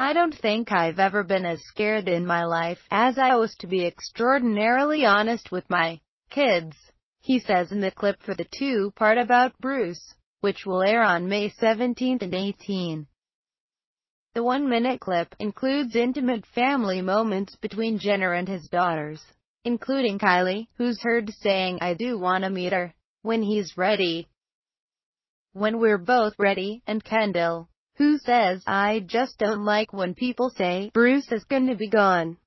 I don't think I've ever been as scared in my life as I was to be extraordinarily honest with my kids, he says in the clip for the two-part about Bruce, which will air on May 17 and 18. The one-minute clip includes intimate family moments between Jenner and his daughters, including Kylie, who's heard saying I do wanna meet her, when he's ready. When we're both ready, and Kendall, who says I just don't like when people say Bruce is gonna be gone.